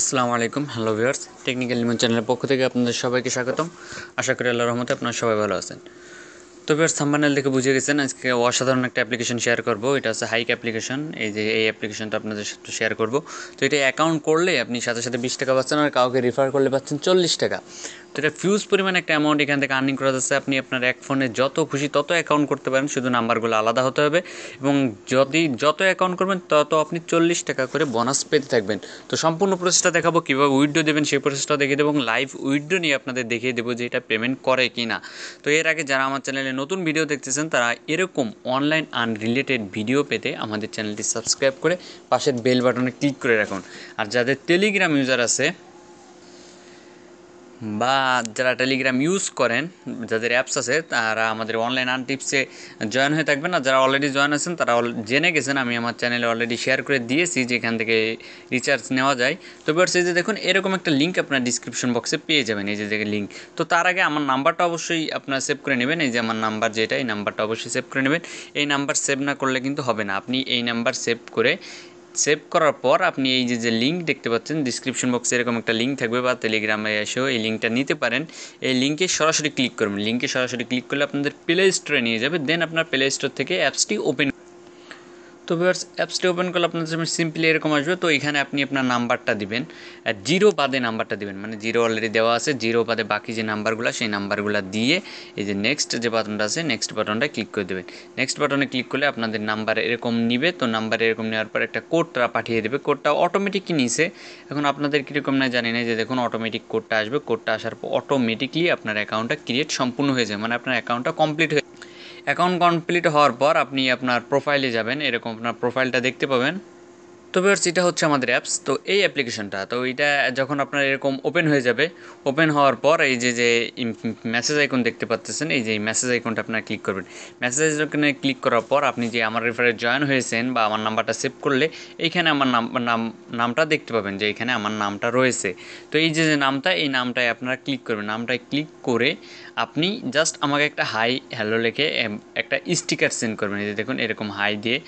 আসসালামু আলাইকুম hello viewers technical Limon চ্যানেলের পক্ষ থেকে আপনাদের সবাইকে স্বাগতম আশা করি আল্লাহ রহমতে আপনারা সবাই ভালো আছেন তো বেশ থাম্বানেল দেখে বুঝে গেছেন আজকে অসাধারণ একটা অ্যাপ্লিকেশন শেয়ার করব এটা হচ্ছে হাইক অ্যাপ্লিকেশন এই যে এই অ্যাপ্লিকেশনটা আপনাদের সাথে শেয়ার করব তো এটা অ্যাকাউন্ট করলে আপনি সাথে সাথে বিশ টাকা পাচ্ছেন আর কাউকে রেফার করলে পাচ্ছেন চল্লিশ টাকা তো এটা ফিউজ পরিমাণ একটা অ্যামাউন্ট এখান থেকে আর্নিং করা যাচ্ছে আপনি আপনার এক ফোনে যত খুশি তত অ্যাকাউন্ট করতে পারেন শুধু নাম্বারগুলো আলাদা হতে হবে এবং যদি যত অ্যাকাউন্ট করবেন তত আপনি চল্লিশ টাকা করে বোনাস পেতে থাকবেন তো সম্পূর্ণ প্রসেসটা দেখাবো কীভাবে উইড্রো দেবেন সেই প্রসেসটা দেখিয়ে দেবো এবং লাইভ উইড্রো নিয়ে আপনাদের দেখিয়ে দেবো যে এটা পেমেন্ট করে কি না তো এর আগে যারা আমার চ্যানেলে নতুন ভিডিও দেখতেছেন তারা এরকম অনলাইন আনরিলেটেড ভিডিও পেতে আমাদের চ্যানেলটি সাবস্ক্রাইব করে পাশের বেল বাটনে ক্লিক করে রাখুন আর যাদের টেলিগ্রাম ইউজার আছে বা যারা টেলিগ্রাম ইউজ করেন যাদের অ্যাপস আছে তারা আমাদের অনলাইন আন টিপসে জয়েন হয়ে থাকবেন আর যারা অলরেডি জয়েন আছেন তারা জেনে গেছেন আমি আমার চ্যানেলে অলরেডি শেয়ার করে দিয়েছি যেখান থেকে রিচার্জ নেওয়া যায় তো এবার সেই যে দেখুন এরকম একটা লিঙ্ক আপনার ডিসক্রিপশন বক্সে পেয়ে যাবেন এই যে দেখে লিঙ্ক তো তার আগে আমার নাম্বারটা অবশ্যই আপনার সেভ করে নেবেন এই যে আমার নাম্বার যেটা এই নাম্বারটা অবশ্যই সেভ করে নেবেন এই নাম্বার সেভ না করলে কিন্তু হবে না আপনি এই নাম্বার সেভ করে সেভ করার পর আপনি এই যে যে লিঙ্ক দেখতে পাচ্ছেন ডিসক্রিপশন বক্সে এরকম একটা লিঙ্ক থাকবে বা টেলিগ্রামে এসেও এই লিঙ্কটা নিতে পারেন এই লিঙ্কে সরাসরি ক্লিক করবেন লিঙ্কে সরাসরি ক্লিক করলে আপনাদের প্লে স্টোরে নিয়ে যাবে দেন আপনার প্লে স্টোর থেকে অ্যাপসটি ওপেন তো ভিউয়ার্স অ্যাপসটি ওপেন করলে আপনার সামনে সিম্পলি এরকম আসবে তো এখানে আপনি আপনার নাম্বারটা দিবেন জিরো বাদে নাম্বারটা দিবেন মানে জিরো অলরেডি দেওয়া আছে জিরো বাদে বাকি যে নাম্বারগুলো সেই নাম্বারগুলো দিয়ে এই যে নেক্সট যে বাটনটা আছে নেক্সট বাটনটা ক্লিক করে দেবেন নেক্সট বাটনে ক্লিক করলে আপনাদের নাম্বার এরকম নিবে তো নাম্বার এরকম নেওয়ার পর একটা কোডটা পাঠিয়ে দেবে কোডটা অটোমেটিক নিছে এখন আপনাদের কীরকম না জানি না যে দেখুন অটোমেটিক কোডটা আসবে কোডটা আসার পর অটোমেটিকলি আপনার অ্যাকাউন্টটা ক্রিয়েট সম্পূর্ণ হয়ে যাবে মানে আপনার অ্যাকাউন্টটা কমপ্লিট হয়ে অ্যাকাউন্ট কমপ্লিট হওয়ার পর আপনি আপনার প্রোফাইলে যাবেন এরকম আপনার প্রোফাইলটা দেখতে পাবেন তো ভিউয়ার্স এটা হচ্ছে আমাদের অ্যাপস তো এই অ্যাপ্লিকেশনটা তো এটা যখন আপনার এরকম ওপেন হয়ে যাবে ওপেন হওয়ার পর এই যে যে মেসেজ আইকন দেখতে পাচ্তেছেন এই যে মেসেজ আইকনটা আপনারা ক্লিক করবেন মেসেজ আইকনে ক্লিক করার পর আপনি যে আমার রেফারে জয়েন হয়েছেন বা আমার নাম্বারটা সেভ করলে এইখানে আমার নাম নাম নামটা দেখতে পাবেন যে এখানে আমার নামটা রয়েছে তো এই যে যে নামটা এই নামটায় আপনারা ক্লিক করবেন নামটায় ক্লিক করে আপনি জাস্ট আমাকে একটা হাই হ্যালো লিখে একটা স্টিকার সেন্ড করবেন এই যে দেখুন এরকম হাই দিয়ে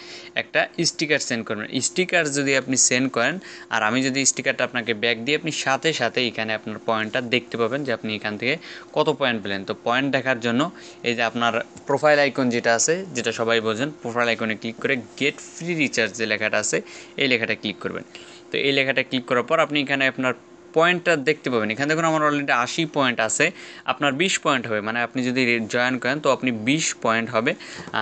একটা স্টিকার সেন্ড করবেন স্টিকার যদি আপনি সেন্ড করেন আর আমি যদি স্টিকারটা আপনাকে ব্যাক দিই আপনি সাথে সাথে এখানে আপনার পয়েন্টটা দেখতে পাবেন যে আপনি এখান থেকে কত পয়েন্ট পেলেন তো পয়েন্ট দেখার জন্য এই যে আপনার প্রোফাইল আইকন যেটা আছে যেটা সবাই বোঝেন প্রোফাইল আইকনে ক্লিক করে গেট ফ্রি রিচার্জ যে লেখাটা আছে এই লেখাটা ক্লিক করবেন তো এই লেখাটা ক্লিক করার পর আপনি এখানে আপনার পয়েন্টটা দেখতে পাবেন এখানে দেখুন আমার অলরেডি আশি পয়েন্ট আছে আপনার বিশ পয়েন্ট হবে মানে আপনি যদি জয়েন করেন তো আপনি বিশ পয়েন্ট হবে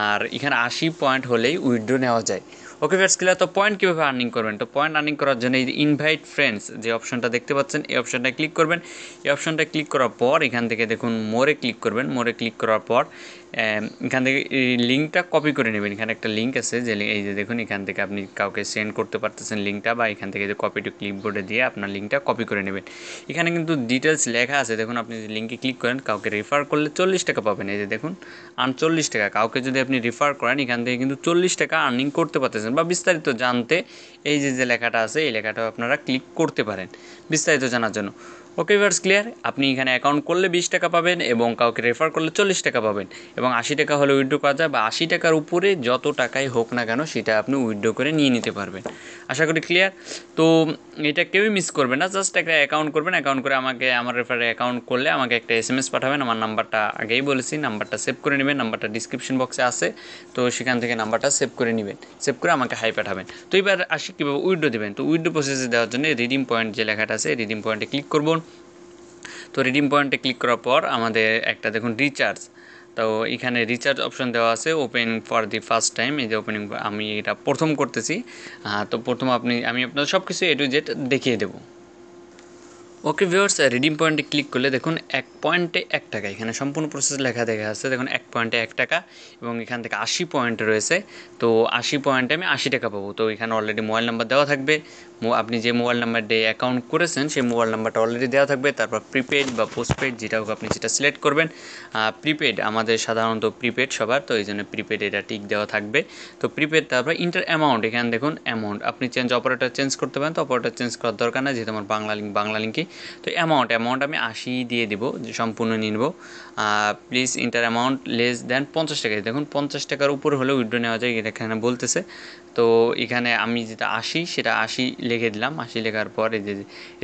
আর এখানে আশি পয়েন্ট হলেই উইড্রো নেওয়া যায় ওকে ফ্রেন্ডস ক্লিয়ার তো পয়েন্ট কীভাবে আর্নিং করবেন তো পয়েন্ট আর্নিং করার জন্য এই ইনভাইট ফ্রেন্ডস যে অপশনটা দেখতে পাচ্ছেন এই অপশনটা ক্লিক করবেন এই অপশনটা ক্লিক করার পর এখান থেকে দেখুন মোরে ক্লিক করবেন মোরে ক্লিক করার পর এখান থেকে এই লিঙ্কটা কপি করে নেবেন এখানে একটা লিঙ্ক আছে যে এই যে দেখুন এখান থেকে আপনি কাউকে সেন্ড করতে পারতেছেন লিঙ্কটা বা এখান থেকে যে কপি টু ক্লিপবোর্ডে দিয়ে আপনার লিঙ্কটা কপি করে নেবেন এখানে কিন্তু ডিটেলস লেখা আছে দেখুন আপনি যদি লিঙ্কে ক্লিক করেন কাউকে রেফার করলে চল্লিশ টাকা পাবেন এই যে দেখুন আনচল্লিশ টাকা কাউকে যদি আপনি রেফার করেন এখান থেকে কিন্তু চল্লিশ টাকা আর্নিং করতে পারতেছেন চাইতেছেন বা বিস্তারিত জানতে এই যে যে লেখাটা আছে এই লেখাটাও আপনারা ক্লিক করতে পারেন বিস্তারিত জানার জন্য ওকে ভার্স ক্লিয়ার আপনি এখানে অ্যাকাউন্ট করলে বিশ টাকা পাবেন এবং কাউকে রেফার করলে চল্লিশ টাকা পাবেন এবং আশি টাকা হলে উইড্রো করা যায় বা আশি টাকার উপরে যত টাকাই হোক না কেন সেটা আপনি উইড্রো করে নিয়ে নিতে পারবেন আশা করি ক্লিয়ার তো এটা কেউই মিস করবে না জাস্ট একটা অ্যাকাউন্ট করবেন অ্যাকাউন্ট করে আমাকে আমার রেফারে অ্যাকাউন্ট করলে আমাকে একটা এস এম এস পাঠাবেন আমার নাম্বারটা আগেই বলেছি নাম্বারটা সেভ করে নেবেন নাম্বারটা ডিসক্রিপশন বক্সে আছে তো সেখান থেকে নাম্বারটা সেভ করে নেবেন সেভ করে আমাকে হাই পাঠাবেন তো এবার আসি কীভাবে উইড্রো দেবেন তো উইড্রো প্রসেসে দেওয়ার জন্য রিডিম পয়েন্ট যে লেখাটা আছে রিডিম পয়েন্টে ক্লিক করবেন তো রিডিম পয়েন্টে ক্লিক করার পর আমাদের একটা দেখুন রিচার্জ তো এখানে রিচার্জ অপশন দেওয়া আছে open for the first time এই যে ওপেনিং আমি এটা প্রথম করতেছি তো প্রথম আপনি আমি আপনার সব কিছু এ টু জেড দেখিয়ে দেবো ওকে ভিউয়ার্স রিডিম পয়েন্টে ক্লিক করলে দেখুন এক পয়েন্টে এক টাকা এখানে সম্পূর্ণ প্রসেস লেখা দেখা আছে দেখুন এক পয়েন্টে এক টাকা এবং এখান থেকে আশি পয়েন্ট রয়েছে তো আশি পয়েন্টে আমি আশি টাকা পাবো তো এখানে অলরেডি মোবাইল নাম্বার দেওয়া থাকবে আপনি যে মোবাইল নাম্বার দিয়ে অ্যাকাউন্ট করেছেন সেই মোবাইল নাম্বারটা অলরেডি দেওয়া থাকবে তারপর প্রিপেড বা পোস্টপেড যেটা হোক আপনি সেটা সিলেক্ট করবেন প্রিপেড আমাদের সাধারণত প্রিপেড সবার তো এই জন্য প্রিপেড এটা টিক দেওয়া থাকবে তো প্রিপেড তারপর ইন্টার অ্যামাউন্ট এখানে দেখুন অ্যামাউন্ট আপনি চেঞ্জ অপারেটার চেঞ্জ করতে পারেন তো অপারেটার চেঞ্জ করার দরকার না যেহেতু আমার বাংলা লিঙ্ক বাংলা লিঙ্কই তো অ্যামাউন্ট অ্যামাউন্ট আমি আশি দিয়ে দিব সম্পূর্ণ নিব please enter amount less than পঞ্চাশ টাকা দেখুন পঞ্চাশ টাকার উপর হলে উইড্রো নেওয়া যায় এটা এখানে বলতেছে তো এখানে আমি যেটা আশি সেটা আশি লিখে দিলাম আশি লেখার পর এই যে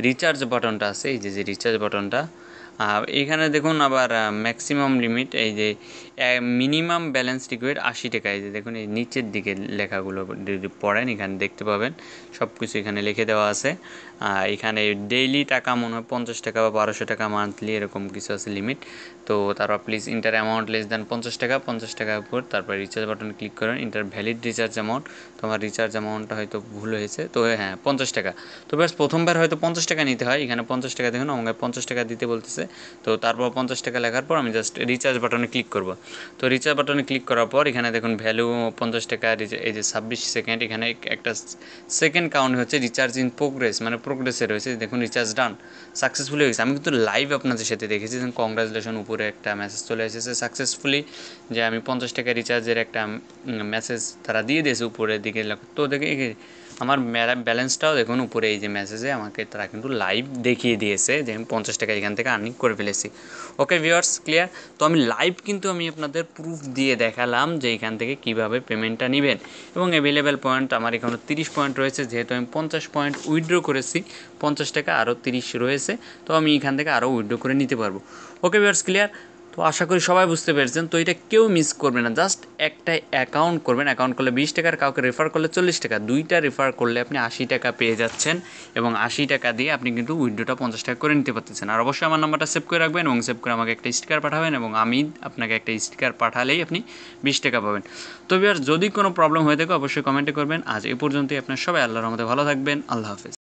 রিচার্জ বাটনটা আছে এই যে যে রিচার্জ বাটনটা আর এখানে দেখুন আবার ম্যাক্সিমাম লিমিট এই যে মিনিমাম ব্যালেন্স রিকোয়েড আশি টাকা এই যে দেখুন এই নিচের দিকে লেখাগুলো যদি পড়েন এখানে দেখতে পাবেন সব কিছু এখানে লিখে দেওয়া আছে এখানে ডেইলি টাকা মনে হয় পঞ্চাশ টাকা বা বারোশো টাকা মান্থলি এরকম কিছু আছে লিমিট তো তারপর please enter amount less than পঞ্চাশ টাকা পঞ্চাশ টাকার উপর তারপর রিচার্জ বাটন ক্লিক করেন ইন্টার ভ্যালিড রিচার্জ অ্যামাউন্ট তোমার রিচার্জ অ্যামাউন্টটা হয়তো ভুল হয়েছে তো হ্যাঁ পঞ্চাশ টাকা তো ব্যাস প্রথমবার হয়তো পঞ্চাশ টাকা নিতে হয় এখানে পঞ্চাশ টাকা দেখুন আমাকে পঞ্চাশ টাকা দিতে বলতেছে আছে তো তারপর পঞ্চাশ টাকা লেখার পর আমি জাস্ট রিচার্জ বাটনে ক্লিক করব তো রিচার্জ বাটনে ক্লিক করার পর এখানে দেখুন ভ্যালু পঞ্চাশ টাকা এই যে ছাব্বিশ সেকেন্ড এখানে একটা সেকেন্ড কাউন্ট হচ্ছে রিচার্জ ইন প্রোগ্রেস মানে প্রোগ্রেসে রয়েছে দেখুন রিচার্জ ডান সাকসেসফুলি হয়েছে আমি কিন্তু লাইভ আপনাদের সাথে দেখেছি কংগ্রাচুলেশন উপরে একটা মেসেজ চলে এসেছে সাকসেসফুলি যে আমি পঞ্চাশ টাকা রিচার্জের একটা মেসেজ তারা দিয়ে দিয়েছে উপরের দিকে তো দেখে আমার ব্যালেন্সটাও দেখুন উপরে এই যে মেসেজে আমাকে তারা কিন্তু লাইভ দেখিয়ে দিয়েছে যে আমি পঞ্চাশ টাকা এখান থেকে আর্নিং করে ফেলেছি ওকে ভিওয়ার্স ক্লিয়ার তো আমি লাইভ কিন্তু আমি আপনাদের প্রুফ দিয়ে দেখালাম যে এখান থেকে কিভাবে পেমেন্টটা নেবেন এবং অ্যাভেলেবেল পয়েন্ট আমার এখানে তিরিশ পয়েন্ট রয়েছে যেহেতু আমি পঞ্চাশ পয়েন্ট উইথড্র করেছি পঞ্চাশ টাকা আরও তিরিশ রয়েছে তো আমি এখান থেকে আরও উইথড্র করে নিতে পারবো ওকে ভিওর্স ক্লিয়ার তো আশা করি সবাই বুঝতে পেরেছেন তো এটা কেউ মিস করবে না জাস্ট একটাই অ্যাকাউন্ট করবেন অ্যাকাউন্ট করলে বিশ টাকার কাউকে রেফার করলে চল্লিশ টাকা দুইটা রেফার করলে আপনি আশি টাকা পেয়ে যাচ্ছেন এবং আশি টাকা দিয়ে আপনি কিন্তু উইডোটা পঞ্চাশ টাকা করে নিতে পারতেছেন আর অবশ্যই আমার নাম্বারটা সেভ করে রাখবেন এবং সেভ করে আমাকে একটা স্টিকার পাঠাবেন এবং আমি আপনাকে একটা স্টিকার পাঠালেই আপনি বিশ টাকা পাবেন তবে আর যদি কোনো প্রবলেম হয়ে থাকে অবশ্যই কমেন্টে করবেন আজ এ পর্যন্তই আপনার সবাই আল্লাহর মধ্যে ভালো থাকবেন আল্লাহ হাফেজ